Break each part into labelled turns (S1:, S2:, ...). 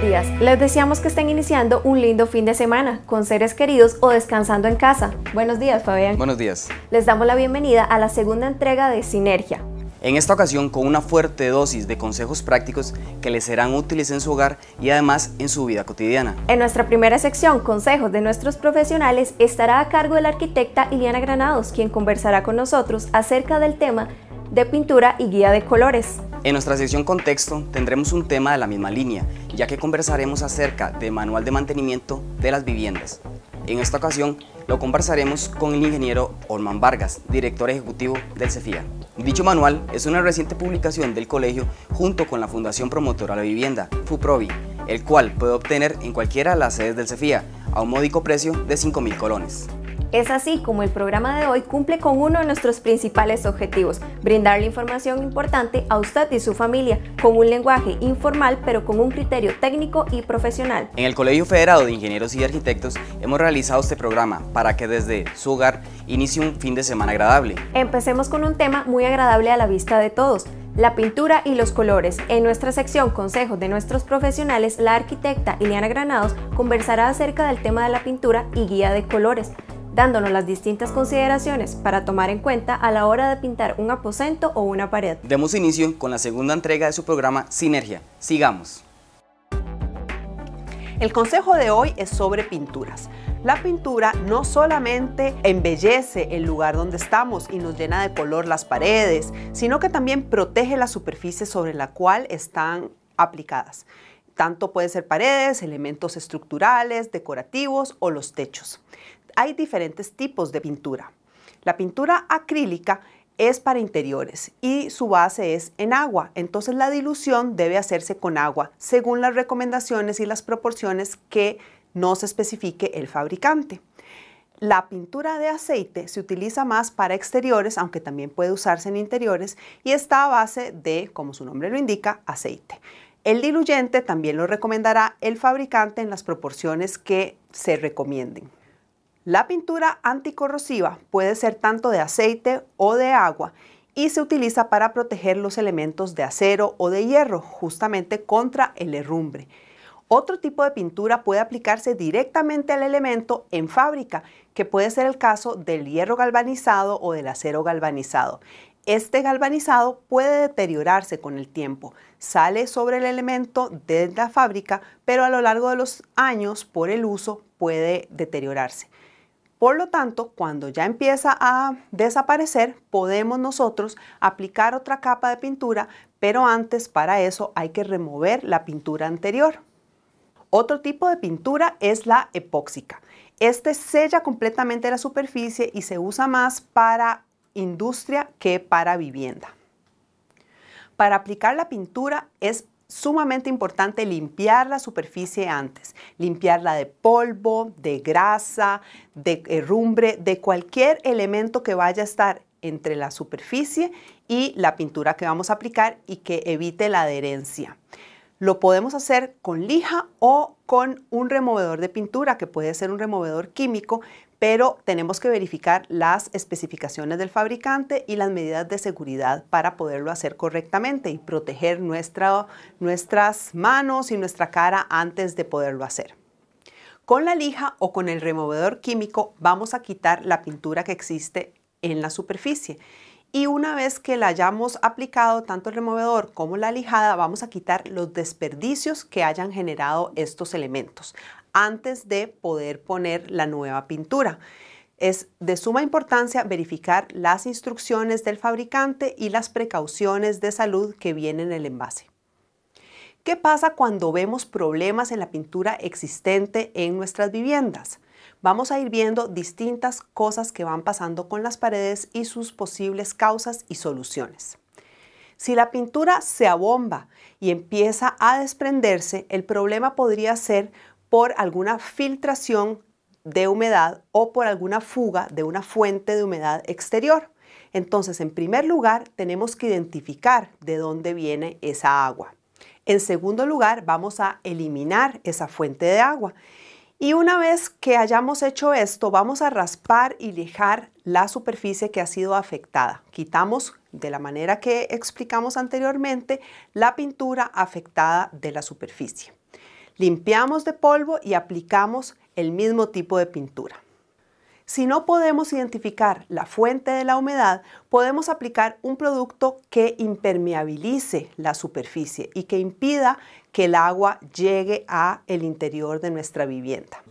S1: buenos días. Les deseamos que estén iniciando un lindo fin de semana con seres queridos o descansando en casa. Buenos días, Fabián. Buenos días. Les damos la bienvenida a la segunda entrega de Sinergia.
S2: En esta ocasión con una fuerte dosis de consejos prácticos que les serán útiles en su hogar y además en su vida cotidiana.
S1: En nuestra primera sección, Consejos de nuestros profesionales, estará a cargo de la arquitecta Iliana Granados, quien conversará con nosotros acerca del tema de pintura y guía de colores.
S2: En nuestra sección Contexto tendremos un tema de la misma línea, ya que conversaremos acerca de manual de mantenimiento de las viviendas. En esta ocasión lo conversaremos con el ingeniero Orman Vargas, director ejecutivo del CEFIA. Dicho manual es una reciente publicación del colegio junto con la Fundación Promotora de la Vivienda, FUPROVI, el cual puede obtener en cualquiera de las sedes del CEFIA a un módico precio de 5.000 colones.
S1: Es así como el programa de hoy cumple con uno de nuestros principales objetivos, brindarle información importante a usted y su familia con un lenguaje informal pero con un criterio técnico y profesional.
S2: En el Colegio Federado de Ingenieros y Arquitectos hemos realizado este programa para que desde su hogar inicie un fin de semana agradable.
S1: Empecemos con un tema muy agradable a la vista de todos, la pintura y los colores. En nuestra sección Consejos de nuestros profesionales, la arquitecta Ileana Granados conversará acerca del tema de la pintura y guía de colores dándonos las distintas consideraciones para tomar en cuenta a la hora de pintar un aposento o una pared.
S2: Demos inicio con la segunda entrega de su programa Sinergia. Sigamos.
S3: El consejo de hoy es sobre pinturas. La pintura no solamente embellece el lugar donde estamos y nos llena de color las paredes, sino que también protege la superficie sobre la cual están aplicadas. Tanto pueden ser paredes, elementos estructurales, decorativos o los techos hay diferentes tipos de pintura. La pintura acrílica es para interiores y su base es en agua, entonces la dilución debe hacerse con agua según las recomendaciones y las proporciones que nos especifique el fabricante. La pintura de aceite se utiliza más para exteriores, aunque también puede usarse en interiores, y está a base de, como su nombre lo indica, aceite. El diluyente también lo recomendará el fabricante en las proporciones que se recomienden. La pintura anticorrosiva puede ser tanto de aceite o de agua y se utiliza para proteger los elementos de acero o de hierro, justamente contra el herrumbre. Otro tipo de pintura puede aplicarse directamente al elemento en fábrica, que puede ser el caso del hierro galvanizado o del acero galvanizado. Este galvanizado puede deteriorarse con el tiempo, sale sobre el elemento de la fábrica, pero a lo largo de los años por el uso puede deteriorarse. Por lo tanto, cuando ya empieza a desaparecer, podemos nosotros aplicar otra capa de pintura, pero antes para eso hay que remover la pintura anterior. Otro tipo de pintura es la epóxica. Este sella completamente la superficie y se usa más para industria que para vivienda. Para aplicar la pintura es sumamente importante limpiar la superficie antes, limpiarla de polvo, de grasa, de herrumbre, de cualquier elemento que vaya a estar entre la superficie y la pintura que vamos a aplicar y que evite la adherencia. Lo podemos hacer con lija o con un removedor de pintura, que puede ser un removedor químico, pero tenemos que verificar las especificaciones del fabricante y las medidas de seguridad para poderlo hacer correctamente y proteger nuestras manos y nuestra cara antes de poderlo hacer. Con la lija o con el removedor químico vamos a quitar la pintura que existe en la superficie y una vez que la hayamos aplicado tanto el removedor como la lijada vamos a quitar los desperdicios que hayan generado estos elementos antes de poder poner la nueva pintura. Es de suma importancia verificar las instrucciones del fabricante y las precauciones de salud que vienen en el envase. ¿Qué pasa cuando vemos problemas en la pintura existente en nuestras viviendas? Vamos a ir viendo distintas cosas que van pasando con las paredes y sus posibles causas y soluciones. Si la pintura se abomba y empieza a desprenderse, el problema podría ser por alguna filtración de humedad o por alguna fuga de una fuente de humedad exterior. Entonces, en primer lugar, tenemos que identificar de dónde viene esa agua. En segundo lugar, vamos a eliminar esa fuente de agua. Y una vez que hayamos hecho esto, vamos a raspar y lijar la superficie que ha sido afectada. Quitamos de la manera que explicamos anteriormente la pintura afectada de la superficie. Limpiamos de polvo y aplicamos el mismo tipo de pintura. Si no podemos identificar la fuente de la humedad, podemos aplicar un producto que impermeabilice la superficie y que impida que el agua llegue a el interior de nuestra vivienda.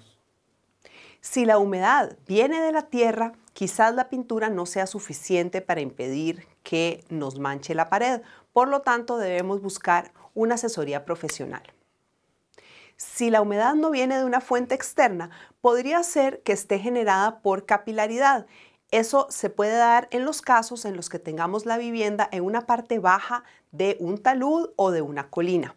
S3: Si la humedad viene de la tierra, quizás la pintura no sea suficiente para impedir que nos manche la pared. Por lo tanto, debemos buscar una asesoría profesional. Si la humedad no viene de una fuente externa, podría ser que esté generada por capilaridad. Eso se puede dar en los casos en los que tengamos la vivienda en una parte baja de un talud o de una colina.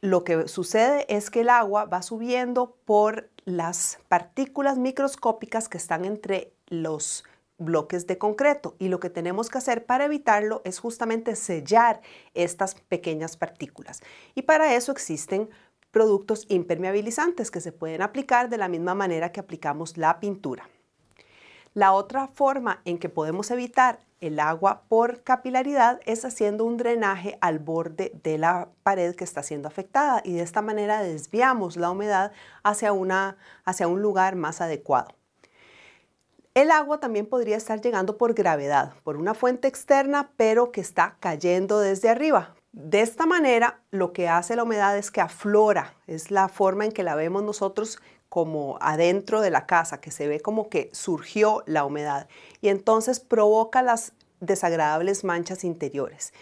S3: Lo que sucede es que el agua va subiendo por las partículas microscópicas que están entre los bloques de concreto y lo que tenemos que hacer para evitarlo es justamente sellar estas pequeñas partículas. Y para eso existen productos impermeabilizantes que se pueden aplicar de la misma manera que aplicamos la pintura. La otra forma en que podemos evitar el agua por capilaridad es haciendo un drenaje al borde de la pared que está siendo afectada y de esta manera desviamos la humedad hacia, hacia un lugar más adecuado. El agua también podría estar llegando por gravedad, por una fuente externa, pero que está cayendo desde arriba. De esta manera, lo que hace la humedad es que aflora, es la forma en que la vemos nosotros como adentro de la casa, que se ve como que surgió la humedad y entonces provoca las desagradables manchas interiores.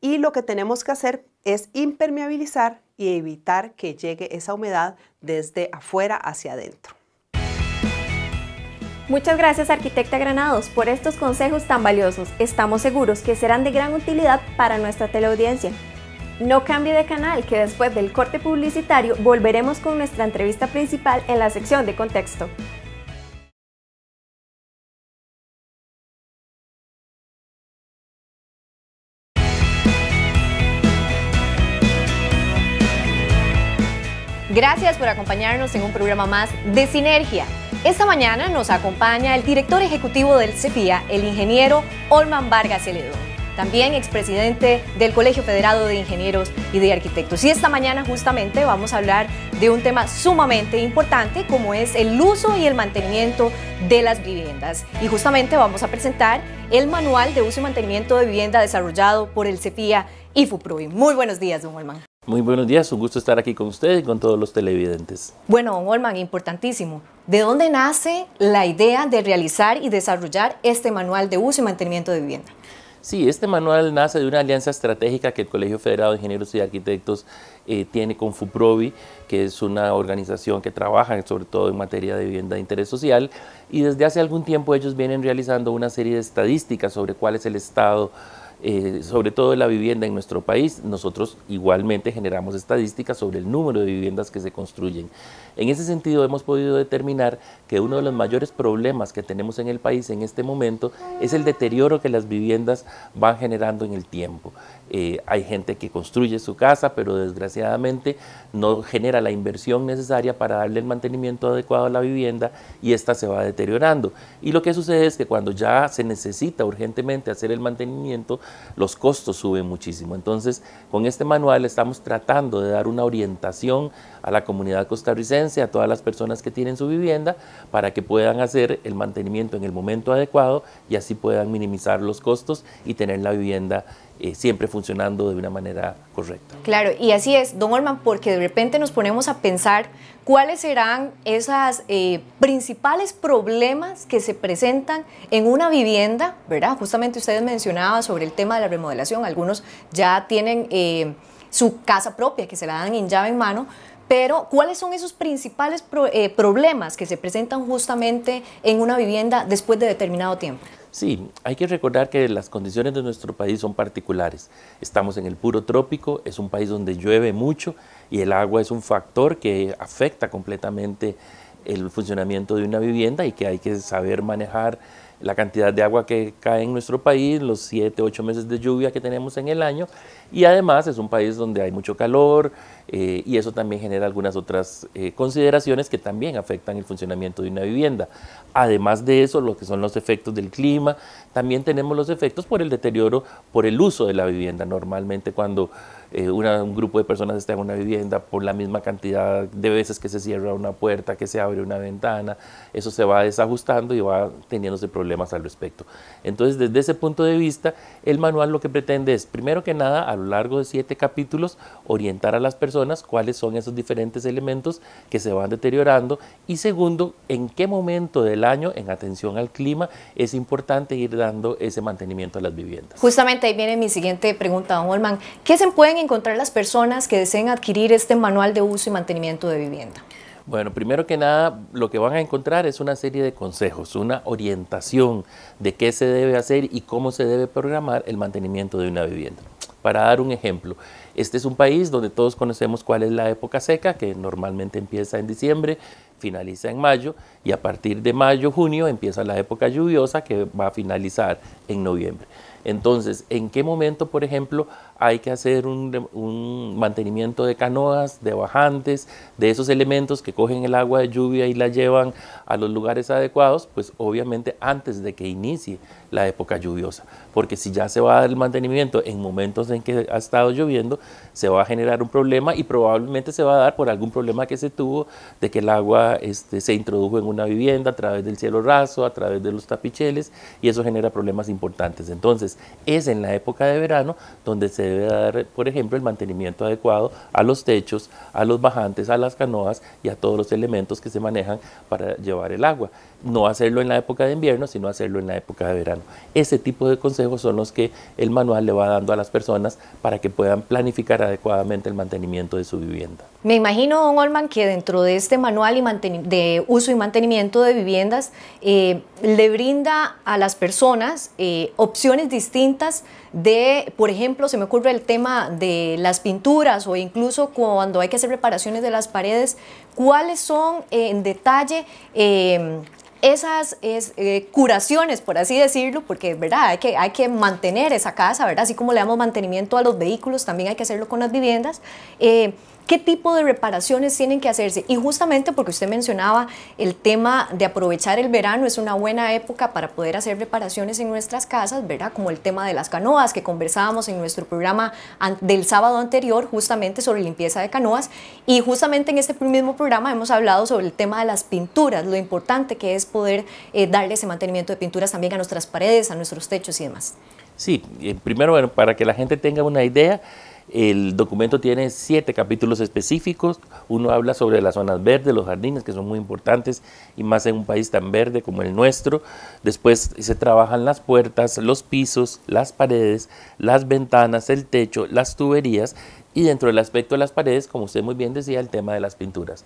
S3: Y lo que tenemos que hacer es impermeabilizar y evitar que llegue esa humedad desde afuera hacia adentro. Muchas
S1: gracias arquitecta Granados por estos consejos tan valiosos. Estamos seguros que serán de gran utilidad para nuestra teleaudiencia. No cambie de canal, que después del corte publicitario volveremos
S3: con nuestra entrevista principal en la sección de contexto.
S4: Gracias por acompañarnos en un programa más de Sinergia. Esta mañana nos acompaña el director ejecutivo del CEPIA, el ingeniero Olman Vargas Ledo, también expresidente del Colegio Federado de Ingenieros y de Arquitectos. Y esta mañana justamente vamos a hablar de un tema sumamente importante como es el uso y el mantenimiento de las viviendas. Y justamente vamos a presentar el manual de uso y mantenimiento de vivienda desarrollado por el CEPIA y FUPROI. Muy buenos días, don Olman.
S5: Muy buenos días, un gusto estar aquí con ustedes y con todos los televidentes.
S4: Bueno, don Olman, importantísimo. ¿De dónde nace la idea de realizar y desarrollar este manual de uso y mantenimiento de vivienda?
S5: Sí, este manual nace de una alianza estratégica que el Colegio Federado de Ingenieros y Arquitectos eh, tiene con FUPROVI, que es una organización que trabaja sobre todo en materia de vivienda de interés social, y desde hace algún tiempo ellos vienen realizando una serie de estadísticas sobre cuál es el estado eh, sobre todo la vivienda en nuestro país, nosotros igualmente generamos estadísticas sobre el número de viviendas que se construyen. En ese sentido, hemos podido determinar que uno de los mayores problemas que tenemos en el país en este momento es el deterioro que las viviendas van generando en el tiempo. Eh, hay gente que construye su casa, pero desgraciadamente no genera la inversión necesaria para darle el mantenimiento adecuado a la vivienda y esta se va deteriorando. Y lo que sucede es que cuando ya se necesita urgentemente hacer el mantenimiento, los costos suben muchísimo. Entonces, con este manual estamos tratando de dar una orientación a la comunidad costarricense, a todas las personas que tienen su vivienda, para que puedan hacer el mantenimiento en el momento adecuado y así puedan minimizar los costos y tener la vivienda eh, siempre funcionando de una manera correcta.
S4: Claro, y así es, don Olman, porque de repente nos ponemos a pensar cuáles serán esos eh, principales problemas que se presentan en una vivienda, ¿verdad? Justamente ustedes mencionaban sobre el tema de la remodelación, algunos ya tienen eh, su casa propia, que se la dan en llave en mano, pero, ¿cuáles son esos principales eh, problemas que se presentan justamente en una vivienda después de determinado tiempo?
S5: Sí, hay que recordar que las condiciones de nuestro país son particulares. Estamos en el puro trópico, es un país donde llueve mucho y el agua es un factor que afecta completamente el funcionamiento de una vivienda y que hay que saber manejar la cantidad de agua que cae en nuestro país, los 7, 8 meses de lluvia que tenemos en el año y además es un país donde hay mucho calor eh, y eso también genera algunas otras eh, consideraciones que también afectan el funcionamiento de una vivienda. Además de eso, lo que son los efectos del clima, también tenemos los efectos por el deterioro, por el uso de la vivienda. Normalmente cuando eh, un grupo de personas está en una vivienda por la misma cantidad de veces que se cierra una puerta, que se abre una ventana, eso se va desajustando y va teniéndose problemas al respecto. Entonces, desde ese punto de vista, el manual lo que pretende es, primero que nada, a lo largo de siete capítulos orientar a las personas cuáles son esos diferentes elementos que se van deteriorando y segundo, en qué momento del año, en atención al clima, es importante ir dando ese mantenimiento a las viviendas.
S4: Justamente ahí viene mi siguiente pregunta, don Olman. ¿Qué se pueden encontrar las personas que deseen adquirir este manual de uso y mantenimiento de vivienda?
S5: Bueno, primero que nada, lo que van a encontrar es una serie de consejos, una orientación de qué se debe hacer y cómo se debe programar el mantenimiento de una vivienda. Para dar un ejemplo, este es un país donde todos conocemos cuál es la época seca, que normalmente empieza en diciembre, finaliza en mayo, y a partir de mayo, junio empieza la época lluviosa que va a finalizar en noviembre. Entonces, ¿en qué momento, por ejemplo, hay que hacer un, mantenimiento de canoas, de bajantes, de esos elementos que cogen el agua de lluvia y la llevan a los lugares adecuados, pues obviamente antes de que inicie la época lluviosa, porque si ya se va a dar el mantenimiento en momentos en que ha estado lloviendo, se va a generar un problema y probablemente se va a dar por algún problema que se tuvo de que el agua este, se introdujo en una vivienda a través del cielo raso, a través de los tapicheles, y eso genera problemas importantes. Entonces, es en la época de verano donde se debe dar, por ejemplo, el mantenimiento adecuado a los techos, a los bajantes, a las canoas y a todos los elementos que se manejan para llevar el agua no hacerlo en la época de invierno, sino hacerlo en la época de verano. Ese tipo de consejos son los que el manual le va dando a las personas para que puedan planificar adecuadamente el mantenimiento de su vivienda.
S4: Me imagino, don Olman, que dentro de este manual de uso y mantenimiento de viviendas eh, le brinda a las personas eh, opciones distintas de, por ejemplo, se me ocurre el tema de las pinturas o incluso cuando hay que hacer reparaciones de las paredes, cuáles son eh, en detalle esas eh, curaciones, por así decirlo, porque ¿verdad? Hay, que, hay que mantener esa casa, ¿verdad? así como le damos mantenimiento a los vehículos, también hay que hacerlo con las viviendas. Eh, ¿Qué tipo de reparaciones tienen que hacerse? Y justamente porque usted mencionaba el tema de aprovechar el verano, es una buena época para poder hacer reparaciones en nuestras casas, ¿verdad? Como el tema de las canoas que conversábamos en nuestro programa del sábado anterior, justamente sobre limpieza de canoas. Y justamente en este mismo programa hemos hablado sobre el tema de las pinturas, lo importante que es poder eh, darle ese mantenimiento de pinturas también a nuestras paredes, a nuestros techos y demás.
S5: Sí, eh, primero, bueno, para que la gente tenga una idea, el documento tiene siete capítulos específicos. Uno habla sobre las zonas verdes, los jardines, que son muy importantes, y más en un país tan verde como el nuestro. Después se trabajan las puertas, los pisos, las paredes, las ventanas, el techo, las tuberías. Y dentro del aspecto de las paredes, como usted muy bien decía, el tema de las pinturas.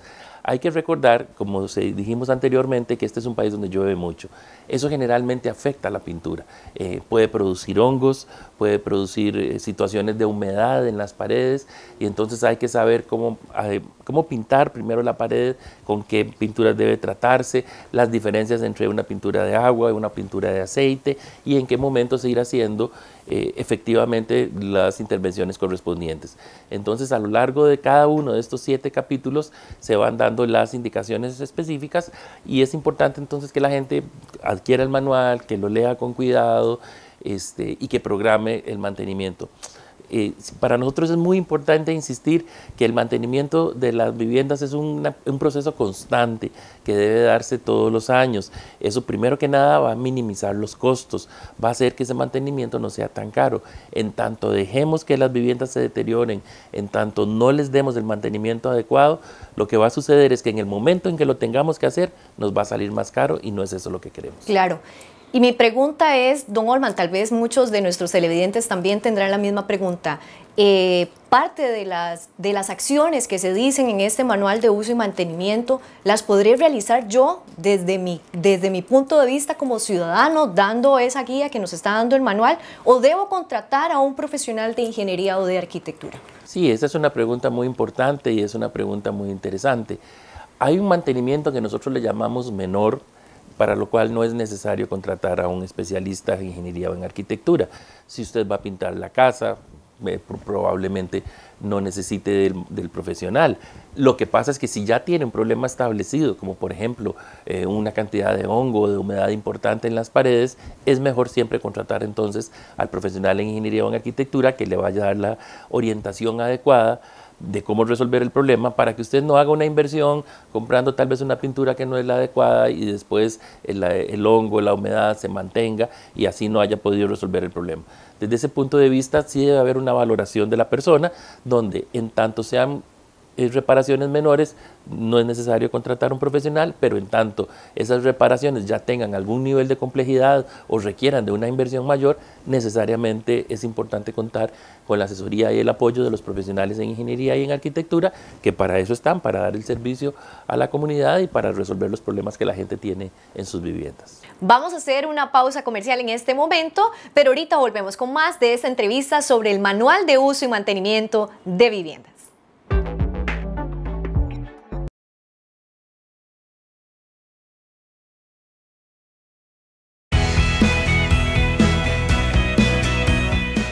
S5: Hay que recordar, como dijimos anteriormente, que este es un país donde llueve mucho. Eso generalmente afecta a la pintura. Eh, puede producir hongos, puede producir eh, situaciones de humedad en las paredes y entonces hay que saber cómo, eh, cómo pintar primero la pared, con qué pinturas debe tratarse, las diferencias entre una pintura de agua y una pintura de aceite y en qué momento seguir haciendo efectivamente las intervenciones correspondientes. Entonces a lo largo de cada uno de estos siete capítulos se van dando las indicaciones específicas y es importante entonces que la gente adquiera el manual, que lo lea con cuidado este, y que programe el mantenimiento. Eh, para nosotros es muy importante insistir que el mantenimiento de las viviendas es un proceso constante que debe darse todos los años. Eso primero que nada va a minimizar los costos, va a hacer que ese mantenimiento no sea tan caro. En tanto dejemos que las viviendas se deterioren, en tanto no les demos el mantenimiento adecuado, lo que va a suceder es que en el momento en que lo tengamos que hacer, nos va a salir más caro y no es eso lo que queremos.
S4: Claro. Y mi pregunta es, don Olman, tal vez muchos de nuestros televidentes también tendrán la misma pregunta. Eh, parte de las, de las acciones que se dicen en este manual de uso y mantenimiento, ¿las podré realizar yo desde mi, desde mi punto de vista como ciudadano, dando esa guía que nos está dando el manual, o debo contratar a un profesional de ingeniería o de arquitectura?
S5: Sí, esa es una pregunta muy importante y es una pregunta muy interesante. Hay un mantenimiento que nosotros le llamamos menor, para lo cual no es necesario contratar a un especialista en ingeniería o en arquitectura. Si usted va a pintar la casa, eh, probablemente no necesite del, profesional. Lo que pasa es que si ya tiene un problema establecido, como por ejemplo eh, una cantidad de hongo, o de humedad importante en las paredes, es mejor siempre contratar entonces al profesional en ingeniería o en arquitectura que le vaya a dar la orientación adecuada de cómo resolver el problema para que usted no haga una inversión comprando tal vez una pintura que no es la adecuada y después el, hongo, la humedad se mantenga y así no haya podido resolver el problema. Desde ese punto de vista sí debe haber una valoración de la persona donde en tanto sean eh, reparaciones menores no es necesario contratar un profesional, pero en tanto esas reparaciones ya tengan algún nivel de complejidad o requieran de una inversión mayor, necesariamente es importante contar con la asesoría y el apoyo de los profesionales en ingeniería y en arquitectura, que para eso están, para dar el servicio a la comunidad y para resolver los problemas que la gente tiene en sus viviendas.
S4: Vamos a hacer una pausa comercial en este momento, pero ahorita volvemos con más de esta entrevista sobre el manual de uso y mantenimiento de viviendas.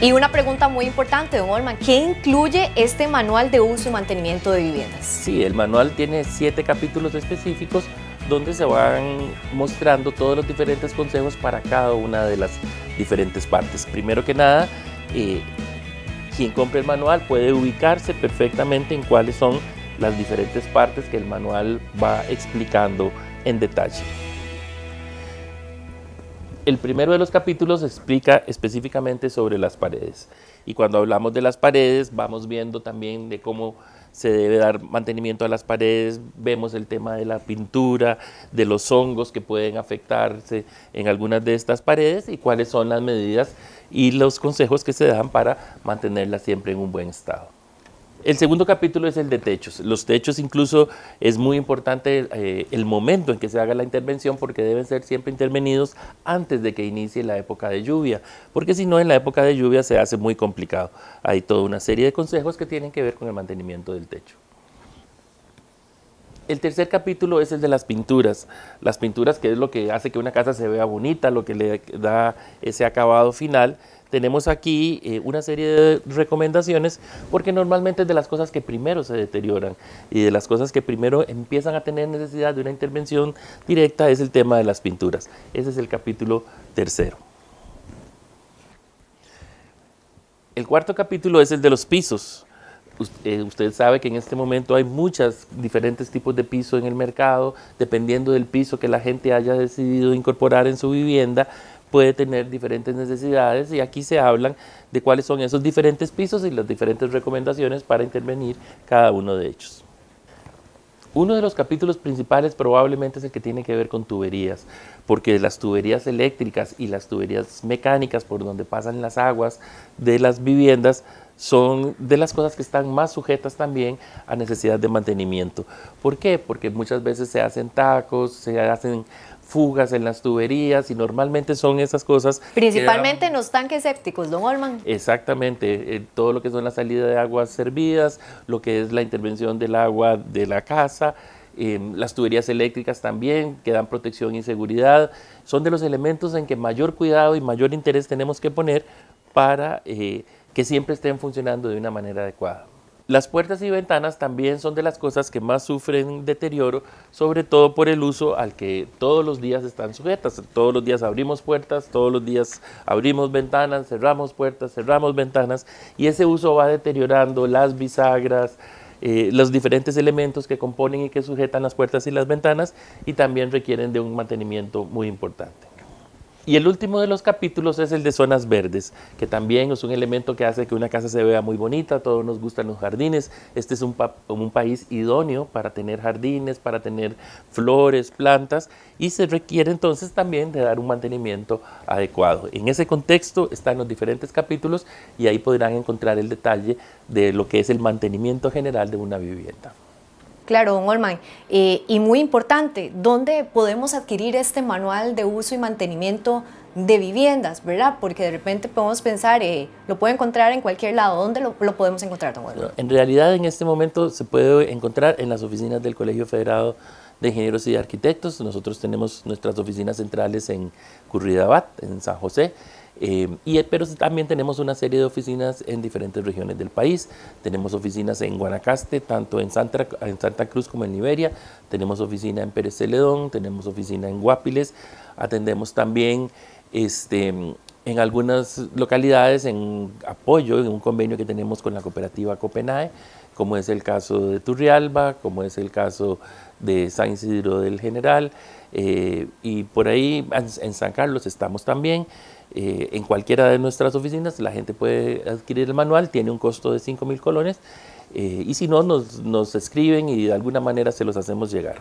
S2: Y una pregunta muy importante,
S4: don Olman, ¿qué incluye este manual de uso y mantenimiento de viviendas?
S5: Sí, el manual tiene siete capítulos específicos donde se van mostrando todos los diferentes consejos para cada una de las diferentes partes. Primero que nada, eh, quien compre el manual puede ubicarse perfectamente en cuáles son las diferentes partes que el manual va explicando en detalle el primero de los capítulos explica específicamente sobre las paredes. Y cuando hablamos de las paredes, vamos viendo también de cómo se debe dar mantenimiento a las paredes, vemos el tema de la pintura, de los hongos que pueden afectarse en algunas de estas paredes y cuáles son las medidas y los consejos que se dan para mantenerlas siempre en un buen estado. El segundo capítulo es el de techos. Los techos incluso es muy importante eh, el momento en que se haga la intervención porque deben ser siempre intervenidos antes de que inicie la época de lluvia, porque si no en la época de lluvia se hace muy complicado. Hay toda una serie de consejos que tienen que ver con el mantenimiento del techo. El tercer capítulo es el de las pinturas. Las pinturas que es lo que hace que una casa se vea bonita, lo que le da ese acabado final tenemos aquí eh, una serie de recomendaciones porque normalmente es de las cosas que primero se deterioran y de las cosas que primero empiezan a tener necesidad de una intervención directa es el tema de las pinturas. Ese es el capítulo tercero. El cuarto capítulo es el de los pisos. Eh, usted sabe que en este momento hay muchos diferentes tipos de piso en el mercado, dependiendo del piso que la gente haya decidido incorporar en su vivienda puede tener diferentes necesidades y aquí se hablan de cuáles son esos diferentes pisos y las diferentes recomendaciones para intervenir cada uno de ellos. Uno de los capítulos principales probablemente es el que tiene que ver con tuberías, porque las tuberías eléctricas y las tuberías mecánicas por donde pasan las aguas de las viviendas son de las cosas que están más sujetas también a necesidad de mantenimiento. ¿Por qué? Porque muchas veces se hacen tacos, se hacen fugas en las tuberías y normalmente son esas cosas. Principalmente
S4: en los tanques sépticos, don Olman.
S5: Exactamente, eh, todo lo que son la salida de aguas servidas, lo que es la intervención del agua de la casa, em, las tuberías eléctricas también, que dan protección y seguridad, son de los elementos en que mayor cuidado y mayor interés tenemos que poner para eh, que siempre estén funcionando de una manera adecuada. Las puertas y ventanas también son de las cosas que más sufren deterioro, sobre todo por el uso al que todos los días están sujetas. Todos los días abrimos puertas, todos los días abrimos ventanas, cerramos puertas, cerramos ventanas y ese uso va deteriorando las bisagras, eh, los diferentes elementos que componen y que sujetan las puertas y las ventanas y también requieren de un mantenimiento muy importante. Y el último de los capítulos es el de zonas verdes, que también es un elemento que hace que una casa se vea muy bonita, todos nos gustan los jardines. Este es un, un país idóneo para tener jardines, para tener flores, plantas, y se requiere entonces también de dar un mantenimiento adecuado. En ese contexto están los diferentes capítulos y ahí podrán encontrar el detalle de lo que es el mantenimiento general de una vivienda.
S4: Claro, don Olman. Eh, y muy importante, ¿dónde podemos adquirir este manual de uso y mantenimiento de viviendas, verdad? Porque de repente podemos pensar, eh, lo puede encontrar en cualquier lado. ¿Dónde lo, podemos encontrar, don Olman?
S5: En realidad, en este momento se puede encontrar en las oficinas del Colegio Federado de Ingenieros y Arquitectos. Nosotros tenemos nuestras oficinas centrales en Curridabat, en San José eh, y, eh, pero también tenemos una serie de oficinas en diferentes regiones del país. Tenemos oficinas en Guanacaste, tanto en Santa, en Santa Cruz como en Liberia. Tenemos oficina en Pérez Celedón, tenemos oficina en Guapiles. Atendemos también este, en algunas localidades en apoyo, en un convenio que tenemos con la cooperativa Copenhague, como es el caso de Turrialba, como es el caso de San Isidro del General. Eh, y por ahí en San Carlos estamos también. Eh, en cualquiera de nuestras oficinas la gente puede adquirir el manual, tiene un costo de 5 mil colones eh, y si no, nos escriben y de alguna manera se los hacemos llegar.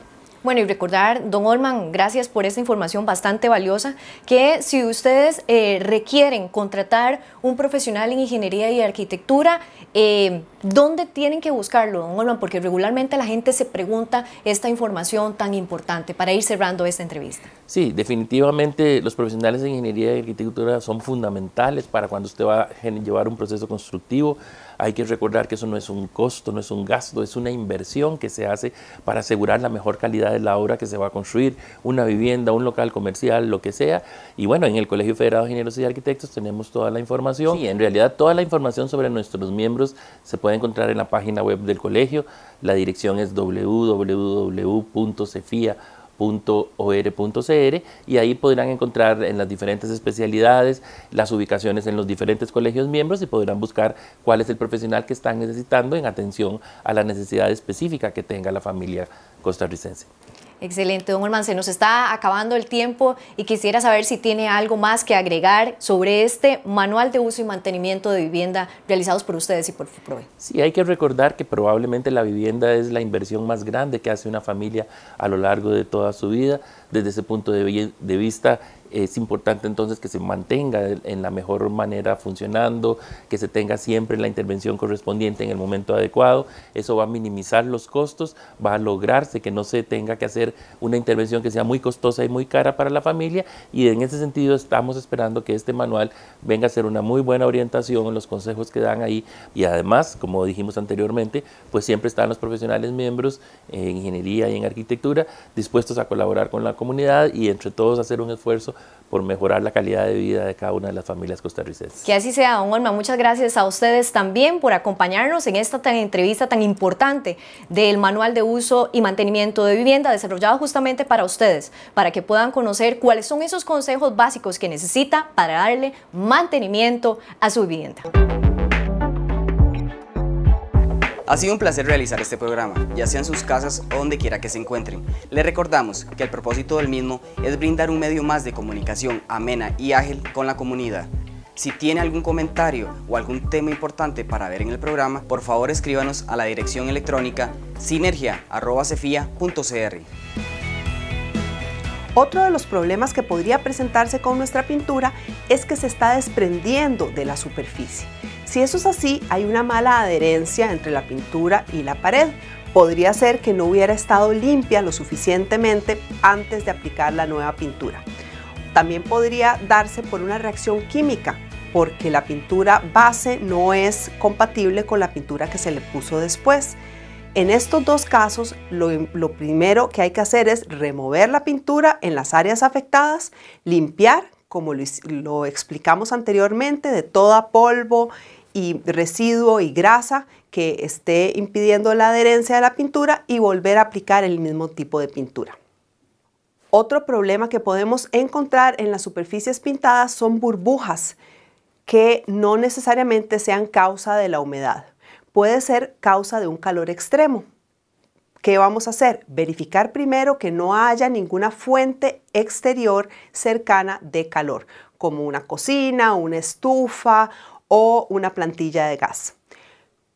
S4: Bueno, y recordar, don Olman, gracias por esta información bastante valiosa, que si ustedes eh, requieren contratar un profesional en ingeniería y arquitectura, eh, ¿dónde tienen que buscarlo, don Olman? Porque regularmente la gente se pregunta esta información tan importante para ir cerrando esta entrevista.
S5: Sí, definitivamente los profesionales de ingeniería y arquitectura son fundamentales para cuando usted va a llevar un proceso constructivo hay que recordar que eso no es un costo, no es un gasto, es una inversión que se hace para asegurar la mejor calidad de la obra que se va a construir, una vivienda, un local comercial, lo que sea. Y bueno, en el Colegio Federado de Ingenieros y Arquitectos tenemos toda la información. Sí, en realidad toda la información sobre nuestros miembros se puede encontrar en la página web del colegio. La dirección es www.cefia.com .or.cr y ahí podrán encontrar en las diferentes especialidades las ubicaciones en los diferentes colegios miembros y podrán buscar cuál es el profesional que están necesitando en atención a la necesidad específica que tenga la familia costarricense.
S4: Excelente, don Herman, se nos está acabando el tiempo y quisiera saber si tiene algo más que agregar sobre este manual de uso y mantenimiento de vivienda realizados por ustedes y por FUPROE.
S5: Sí, hay que recordar que probablemente la vivienda es la inversión más grande que hace una familia a lo largo de toda su vida desde ese punto de, de vista, es importante entonces que se mantenga en la mejor manera funcionando, que se tenga siempre la intervención correspondiente en el momento adecuado. Eso va a minimizar los costos, va a lograrse que no se tenga que hacer una intervención que sea muy costosa y muy cara para la familia y en ese sentido estamos esperando que este manual venga a ser una muy buena orientación en los consejos que dan ahí y además, como dijimos anteriormente, pues siempre están los profesionales miembros en ingeniería y en arquitectura dispuestos a colaborar con la comunidad y entre todos hacer un esfuerzo por mejorar la calidad de vida de cada una de las familias costarricenses.
S4: Que así sea, don Olma. Muchas gracias a ustedes también por acompañarnos en esta entrevista tan importante del Manual de Uso y Mantenimiento de Vivienda, desarrollado justamente para ustedes, para que puedan conocer cuáles son esos consejos básicos que necesita para darle mantenimiento a su vivienda.
S2: Ha sido un placer realizar este programa, ya sea en sus casas o donde quiera que se encuentren. Les recordamos que el propósito del mismo es brindar un medio más de comunicación amena y ágil con la comunidad. Si tiene algún comentario o algún tema importante para ver en el programa, por favor escríbanos a la dirección electrónica sinergia.cefia.cr.
S3: Otro de los problemas que podría presentarse con nuestra pintura es que se está desprendiendo de la superficie. Si eso es así, hay una mala adherencia entre la pintura y la pared. Podría ser que no hubiera estado limpia lo suficientemente antes de aplicar la nueva pintura. También podría darse por una reacción química, porque la pintura base no es compatible con la pintura que se le puso después. En estos dos casos, lo, primero que hay que hacer es remover la pintura en las áreas afectadas, limpiar, como lo, lo explicamos anteriormente, de toda polvo, y residuo y grasa que esté impidiendo la adherencia de la pintura y volver a aplicar el mismo tipo de pintura. Otro problema que podemos encontrar en las superficies pintadas son burbujas que no necesariamente sean causa de la humedad. Puede ser causa de un calor extremo. ¿Qué vamos a hacer? Verificar primero que no haya ninguna fuente exterior cercana de calor, como una cocina, una estufa o una plantilla de gas.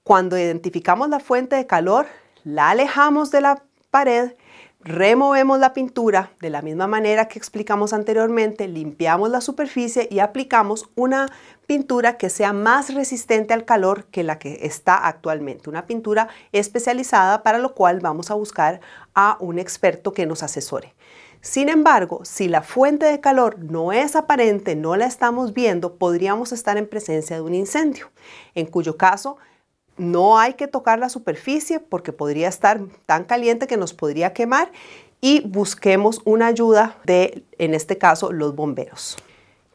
S3: Cuando identificamos la fuente de calor, la alejamos de la pared, removemos la pintura de la misma manera que explicamos anteriormente, limpiamos la superficie y aplicamos una pintura que sea más resistente al calor que la que está actualmente, una pintura especializada para lo cual vamos a buscar a un experto que nos asesore. Sin embargo, si la fuente de calor no es aparente, no la estamos viendo, podríamos estar en presencia de un incendio, en cuyo caso no hay que tocar la superficie porque podría estar tan caliente que nos podría quemar y busquemos una ayuda de, en este caso, los bomberos.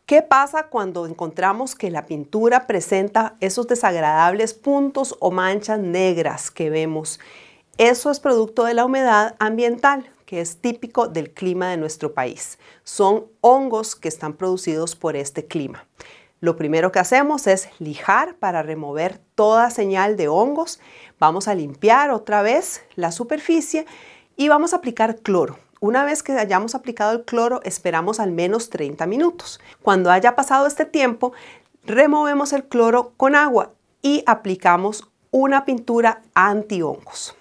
S3: ¿Qué pasa cuando encontramos que la pintura presenta esos desagradables puntos o manchas negras que vemos? Eso es producto de la humedad ambiental que es típico del clima de nuestro país. Son hongos que están producidos por este clima. Lo primero que hacemos es lijar para remover toda señal de hongos. Vamos a limpiar otra vez la superficie y vamos a aplicar cloro. Una vez que hayamos aplicado el cloro, esperamos al menos 30 minutos. Cuando haya pasado este tiempo, removemos el cloro con agua y aplicamos una pintura anti-hongos.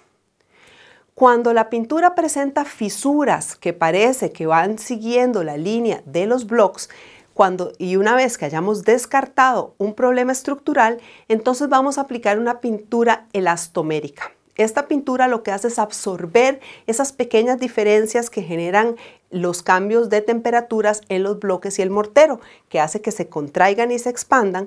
S3: Cuando la pintura presenta fisuras que parece que van siguiendo la línea de los bloques, cuando, y una vez que hayamos descartado un problema estructural, entonces vamos a aplicar una pintura elastomérica. Esta pintura lo que hace es absorber esas pequeñas diferencias que generan los cambios de temperaturas en los bloques y el mortero, que hace que se contraigan y se expandan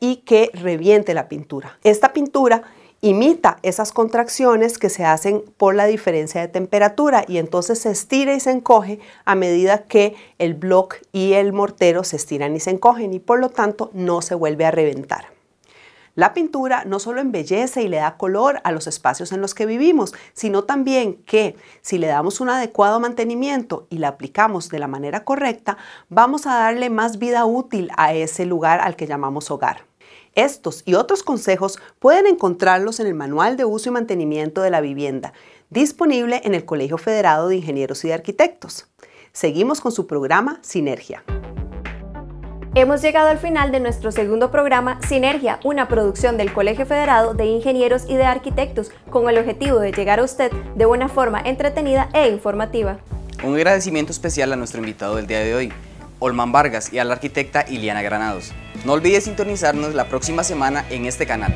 S3: y que reviente la pintura. Esta pintura imita esas contracciones que se hacen por la diferencia de temperatura y entonces se estira y se encoge a medida que el block y el mortero se estiran y se encogen y por lo tanto no se vuelve a reventar. La pintura no solo embellece y le da color a los espacios en los que vivimos, sino también que si le damos un adecuado mantenimiento y la aplicamos de la manera correcta, vamos a darle más vida útil a ese lugar al que llamamos hogar. Estos y otros consejos pueden encontrarlos en el Manual de Uso y Mantenimiento de la Vivienda, disponible en el Colegio Federado de Ingenieros y de Arquitectos. Seguimos con su programa Sinergia.
S1: Hemos llegado al final de nuestro segundo programa Sinergia, una producción del Colegio Federado de Ingenieros y de Arquitectos, con el objetivo de llegar a usted de una forma entretenida e informativa.
S2: Un agradecimiento especial a nuestro invitado del día de hoy, Olman Vargas y a la arquitecta Iliana Granados. No olvides sintonizarnos la próxima semana en este canal.